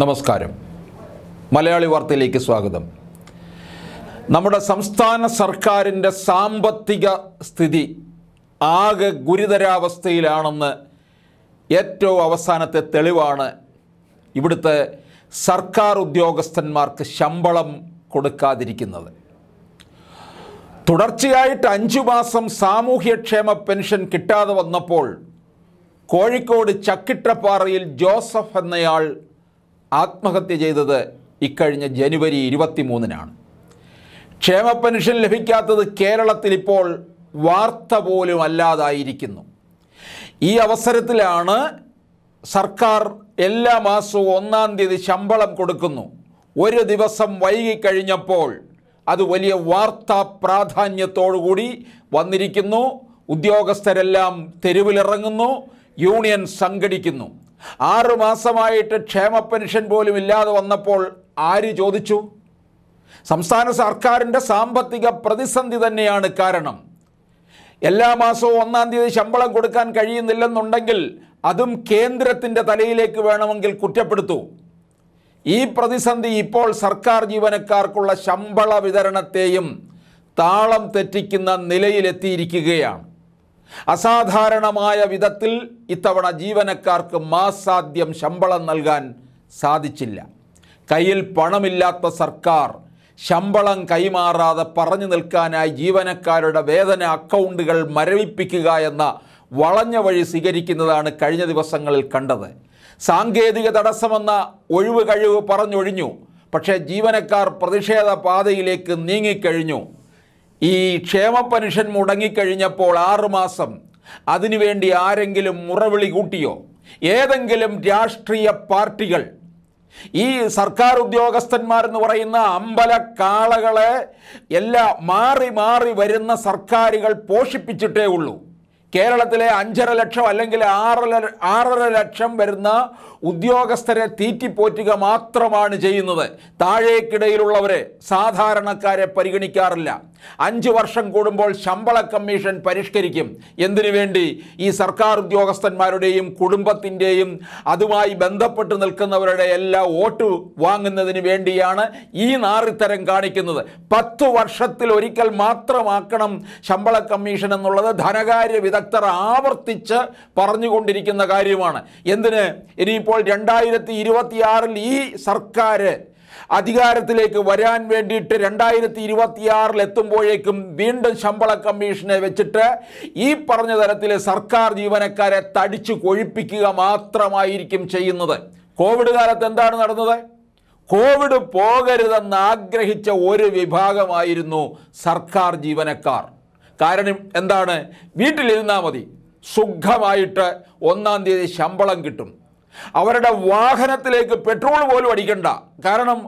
നമസ്കാരം മലയാളി വാർത്തയിലേക്ക് സ്വാഗതം നമ്മുടെ സംസ്ഥാന സർക്കാരിൻ്റെ സാമ്പത്തിക സ്ഥിതി ആകെ ഗുരുതരാവസ്ഥയിലാണെന്ന് ഏറ്റവും അവസാനത്തെ തെളിവാണ് ഇവിടുത്തെ സർക്കാർ ഉദ്യോഗസ്ഥന്മാർക്ക് ശമ്പളം കൊടുക്കാതിരിക്കുന്നത് തുടർച്ചയായിട്ട് അഞ്ചു മാസം സാമൂഹ്യക്ഷേമ പെൻഷൻ കിട്ടാതെ വന്നപ്പോൾ കോഴിക്കോട് ചക്കിട്ടപ്പാറയിൽ ജോസഫ് എന്നയാൾ ആത്മഹത്യ ചെയ്തത് ഇക്കഴിഞ്ഞ ജനുവരി മൂന്നിനാണ് ക്ഷേമ പെൻഷൻ ലഭിക്കാത്തത് കേരളത്തിൽ ഇപ്പോൾ വാർത്ത പോലും അല്ലാതായിരിക്കുന്നു ഈ അവസരത്തിലാണ് സർക്കാർ എല്ലാ മാസവും ഒന്നാം തീയതി ശമ്പളം കൊടുക്കുന്നു ഒരു ദിവസം വൈകിക്കഴിഞ്ഞപ്പോൾ അത് വലിയ വാർത്താ പ്രാധാന്യത്തോടുകൂടി വന്നിരിക്കുന്നു ഉദ്യോഗസ്ഥരെല്ലാം തെരുവിലിറങ്ങുന്നു യൂണിയൻ സംഘടിക്കുന്നു ആറുമാസമായിട്ട് ക്ഷേമ പെൻഷൻ പോലും ഇല്ലാതെ വന്നപ്പോൾ ആര് ചോദിച്ചു സംസ്ഥാന സർക്കാരിൻ്റെ സാമ്പത്തിക പ്രതിസന്ധി തന്നെയാണ് കാരണം എല്ലാ മാസവും ഒന്നാം തീയതി ശമ്പളം കൊടുക്കാൻ കഴിയുന്നില്ലെന്നുണ്ടെങ്കിൽ അതും കേന്ദ്രത്തിൻ്റെ തലയിലേക്ക് വേണമെങ്കിൽ കുറ്റപ്പെടുത്തൂ ഈ പ്രതിസന്ധി ഇപ്പോൾ സർക്കാർ ജീവനക്കാർക്കുള്ള ശമ്പള വിതരണത്തെയും താളം തെറ്റിക്കുന്ന നിലയിലെത്തിയിരിക്കുകയാണ് അസാധാരണമായ വിധത്തിൽ ഇത്തവണ ജീവനക്കാർക്ക് മാസാദ്യം ശമ്പളം നൽകാൻ സാധിച്ചില്ല കയ്യിൽ പണമില്ലാത്ത സർക്കാർ ശമ്പളം കൈമാറാതെ പറഞ്ഞു നിൽക്കാനായി ജീവനക്കാരുടെ വേതന അക്കൗണ്ടുകൾ മരവിപ്പിക്കുക എന്ന വളഞ്ഞ വഴി സ്വീകരിക്കുന്നതാണ് കഴിഞ്ഞ ദിവസങ്ങളിൽ കണ്ടത് സാങ്കേതിക തടസ്സമെന്ന ഒഴിവ് കഴിവ് പറഞ്ഞൊഴിഞ്ഞു പക്ഷേ ജീവനക്കാർ പ്രതിഷേധ പാതയിലേക്ക് നീങ്ങിക്കഴിഞ്ഞു ഈ ക്ഷേമ പെൻഷൻ മുടങ്ങിക്കഴിഞ്ഞപ്പോൾ ആറുമാസം അതിനുവേണ്ടി ആരെങ്കിലും മുറവിളി കൂട്ടിയോ ഏതെങ്കിലും രാഷ്ട്രീയ പാർട്ടികൾ ഈ സർക്കാർ ഉദ്യോഗസ്ഥന്മാരെന്ന് പറയുന്ന അമ്പല കാളകളെ എല്ലാ മാറി മാറി വരുന്ന സർക്കാരുകൾ പോഷിപ്പിച്ചിട്ടേ ഉള്ളൂ കേരളത്തിലെ അഞ്ചര ലക്ഷം അല്ലെങ്കിൽ ആറര ആറര ലക്ഷം വരുന്ന ഉദ്യോഗസ്ഥരെ തീറ്റിപ്പോറ്റുക മാത്രമാണ് ചെയ്യുന്നത് താഴേക്കിടയിലുള്ളവരെ സാധാരണക്കാരെ പരിഗണിക്കാറില്ല അഞ്ച് വർഷം കൂടുമ്പോൾ ശമ്പള കമ്മീഷൻ പരിഷ്കരിക്കും എന്തിനു വേണ്ടി ഈ സർക്കാർ ഉദ്യോഗസ്ഥന്മാരുടെയും കുടുംബത്തിൻ്റെയും അതുമായി ബന്ധപ്പെട്ട് നിൽക്കുന്നവരുടെ എല്ലാ വോട്ട് വാങ്ങുന്നതിന് വേണ്ടിയാണ് ഈ നാറിത്തരം കാണിക്കുന്നത് പത്തു വർഷത്തിൽ ഒരിക്കൽ മാത്രമാക്കണം ശമ്പള കമ്മീഷൻ എന്നുള്ളത് ധനകാര്യ വിദഗ്ധ വിദഗ്ധർ ആവർത്തിച്ച് പറഞ്ഞുകൊണ്ടിരിക്കുന്ന കാര്യമാണ് എന്തിന് ഇനിയിപ്പോൾ രണ്ടായിരത്തി ഇരുപത്തിയാറിൽ ഈ സർക്കാർ അധികാരത്തിലേക്ക് വരാൻ വേണ്ടിയിട്ട് രണ്ടായിരത്തി ഇരുപത്തിയാറിൽ എത്തുമ്പോഴേക്കും വീണ്ടും ശമ്പള കമ്മീഷനെ വെച്ചിട്ട് ഈ പറഞ്ഞ തരത്തിൽ സർക്കാർ ജീവനക്കാരെ തടിച്ചു കൊഴിപ്പിക്കുക മാത്രമായിരിക്കും ചെയ്യുന്നത് കോവിഡ് കാലത്ത് എന്താണ് നടന്നത് കോവിഡ് പോകരുതെന്ന് ആഗ്രഹിച്ച ഒരു വിഭാഗമായിരുന്നു സർക്കാർ ജീവനക്കാർ കാരണം എന്താണ് വീട്ടിലിരുന്നാൽ മതി സുഖമായിട്ട് ഒന്നാം തീയതി ശമ്പളം കിട്ടും അവരുടെ വാഹനത്തിലേക്ക് പെട്രോൾ പോലും അടിക്കണ്ട കാരണം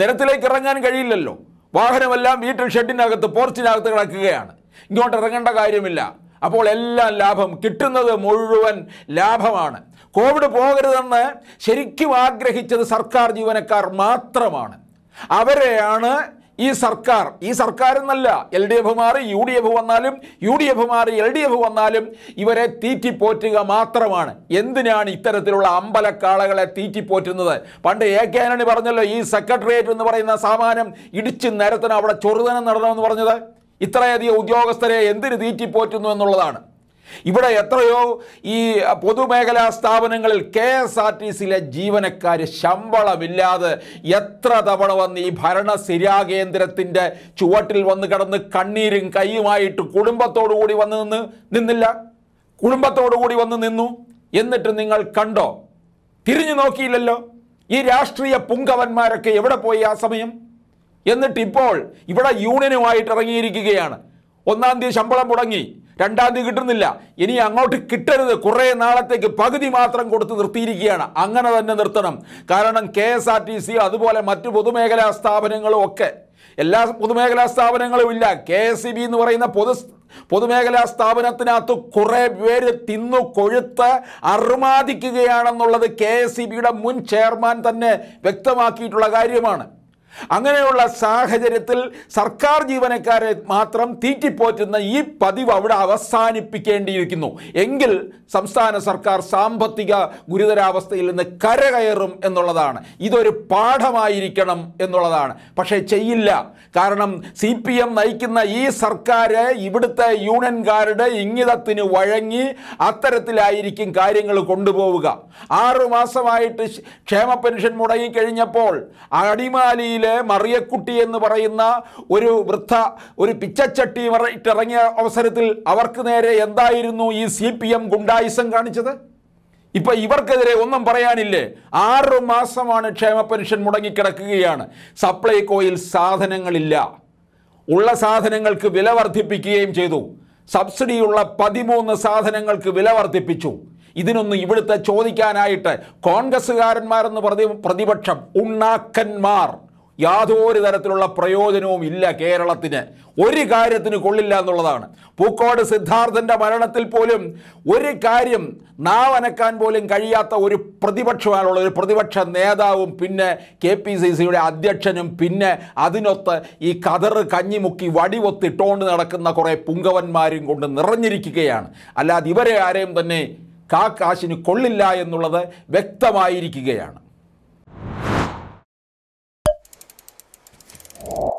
നിരത്തിലേക്ക് ഇറങ്ങാൻ കഴിയില്ലല്ലോ വാഹനമെല്ലാം വീട്ടിൽ ഷെഡിനകത്ത് പോർച്ചിനകത്ത് കിടക്കുകയാണ് ഇങ്ങോട്ട് ഇറങ്ങേണ്ട കാര്യമില്ല അപ്പോൾ എല്ലാം ലാഭം കിട്ടുന്നത് മുഴുവൻ ലാഭമാണ് കോവിഡ് പോകരുതെന്ന് ശരിക്കും ആഗ്രഹിച്ചത് സർക്കാർ ജീവനക്കാർ മാത്രമാണ് അവരെയാണ് ഈ സർക്കാർ ഈ സർക്കാർ എന്നല്ല എൽ ഡി എഫ് മാറി യു ഡി എഫ് വന്നാലും യു ഡി എഫ് മാറി എൽ ഡി എഫ് വന്നാലും ഇവരെ തീറ്റിപ്പോറ്റുക മാത്രമാണ് എന്തിനാണ് ഇത്തരത്തിലുള്ള അമ്പലക്കാളകളെ തീറ്റിപ്പോറ്റുന്നത് പണ്ട് എ കെ ആനണി പറഞ്ഞല്ലോ ഈ സെക്രട്ടേറിയറ്റ് എന്ന് പറയുന്ന സാമാനം ഇടിച്ചു നിരത്തിന് അവിടെ ചൊറുതനം നടണമെന്ന് പറഞ്ഞത് ഇത്രയധികം ഉദ്യോഗസ്ഥരെ എന്തിന് തീറ്റിപ്പോറ്റുന്നു എന്നുള്ളതാണ് ഇവിടെ എത്രയോ ഈ പൊതുമേഖലാ സ്ഥാപനങ്ങളിൽ കെ എസ് ആർ ടി സിയിലെ ജീവനക്കാർ ശമ്പളമില്ലാതെ എത്ര തവണ വന്ന് ഈ ഭരണ സ്ഥിരാകേന്ദ്രത്തിൻ്റെ ചുവട്ടിൽ വന്ന് കിടന്ന് കണ്ണീരും കൈയുമായിട്ട് കുടുംബത്തോടു കൂടി വന്ന് നിന്ന് നിന്നില്ല കുടുംബത്തോടു കൂടി വന്ന് നിന്നു എന്നിട്ട് നിങ്ങൾ കണ്ടോ തിരിഞ്ഞു നോക്കിയില്ലല്ലോ ഈ രാഷ്ട്രീയ പുങ്കവന്മാരൊക്കെ എവിടെ പോയി ആ സമയം എന്നിട്ടിപ്പോൾ ഇവിടെ യൂണിയനുമായിട്ട് ഇറങ്ങിയിരിക്കുകയാണ് ഒന്നാം തീയതി ശമ്പളം മുടങ്ങി രണ്ടാം തീയതി കിട്ടുന്നില്ല ഇനി അങ്ങോട്ട് കിട്ടരുത് കുറേ നാളത്തേക്ക് പകുതി മാത്രം കൊടുത്ത് നിർത്തിയിരിക്കുകയാണ് അങ്ങനെ തന്നെ നിർത്തണം കാരണം K S R T C അതുപോലെ മറ്റ് പൊതുമേഖലാ സ്ഥാപനങ്ങളും ഒക്കെ എല്ലാ പൊതുമേഖലാ സ്ഥാപനങ്ങളും ഇല്ല കെ എസ് ഇ ബി എന്ന് പറയുന്ന പൊതു പൊതുമേഖലാ സ്ഥാപനത്തിനകത്ത് കുറേ പേര് തിന്നു കൊഴുത്ത് അറുമാദിക്കുകയാണെന്നുള്ളത് കെ എസ് ഇ ബിയുടെ മുൻ ചെയർമാൻ തന്നെ വ്യക്തമാക്കിയിട്ടുള്ള കാര്യമാണ് അങ്ങനെയുള്ള സാഹചര്യത്തിൽ സർക്കാർ ജീവനക്കാരെ മാത്രം തീറ്റിപ്പോറ്റുന്ന ഈ പതിവ് അവിടെ അവസാനിപ്പിക്കേണ്ടിയിരിക്കുന്നു എങ്കിൽ സംസ്ഥാന സർക്കാർ സാമ്പത്തിക ഗുരുതരാവസ്ഥയിൽ നിന്ന് കരകയറും എന്നുള്ളതാണ് ഇതൊരു പാഠമായിരിക്കണം എന്നുള്ളതാണ് പക്ഷേ ചെയ്യില്ല കാരണം സി പി എം നയിക്കുന്ന ഈ സർക്കാർ ഇവിടുത്തെ യൂണിയൻകാരുടെ ഇംഗിതത്തിന് വഴങ്ങി അത്തരത്തിലായിരിക്കും കാര്യങ്ങൾ കൊണ്ടുപോവുക ആറുമാസമായിട്ട് ക്ഷേമ പെൻഷൻ മുടങ്ങിക്കഴിഞ്ഞപ്പോൾ അടിമാലിയിൽ പള്ളിയിലെ മറിയക്കുട്ടി എന്ന് പറയുന്ന ഒരു വൃദ്ധ ഒരു പിച്ചച്ചട്ടി ഇറങ്ങിയ അവസരത്തിൽ അവർക്ക് നേരെ എന്തായിരുന്നു ഈ സി പി എം ഗുണ്ടായുസം കാണിച്ചത് ഇപ്പം ഇവർക്കെതിരെ ഒന്നും പറയാനില്ലേ ആറു മാസമാണ് ക്ഷേമ പെൻഷൻ മുടങ്ങിക്കിടക്കുകയാണ് സപ്ലൈകോയിൽ സാധനങ്ങളില്ല ഉള്ള സാധനങ്ങൾക്ക് വില വർദ്ധിപ്പിക്കുകയും ചെയ്തു സബ്സിഡിയുള്ള പതിമൂന്ന് സാധനങ്ങൾക്ക് വില വർദ്ധിപ്പിച്ചു ഇതിനൊന്നും ഇവിടുത്തെ ചോദിക്കാനായിട്ട് കോൺഗ്രസ്സുകാരന്മാരെന്ന് പ്രതി പ്രതിപക്ഷം ഉണ്ണാക്കന്മാർ യാതൊരു തരത്തിലുള്ള പ്രയോജനവും ഇല്ല കേരളത്തിന് ഒരു കാര്യത്തിന് കൊള്ളില്ല എന്നുള്ളതാണ് പൂക്കോട് സിദ്ധാർത്ഥൻ്റെ മരണത്തിൽ പോലും ഒരു കാര്യം നാവനക്കാൻ പോലും കഴിയാത്ത ഒരു പ്രതിപക്ഷമാണുള്ള ഒരു പ്രതിപക്ഷ നേതാവും പിന്നെ കെ പി സി സിയുടെ അധ്യക്ഷനും പിന്നെ അതിനൊത്ത് ഈ കതർ കഞ്ഞിമുക്കി വടിവൊത്തിട്ടോണ്ട് നടക്കുന്ന കുറേ പുങ്കവന്മാരും കൊണ്ട് നിറഞ്ഞിരിക്കുകയാണ് അല്ലാതെ ഇവരെ ആരെയും തന്നെ കാക്കാശിന് കൊള്ളില്ല എന്നുള്ളത് വ്യക്തമായിരിക്കുകയാണ് Oh.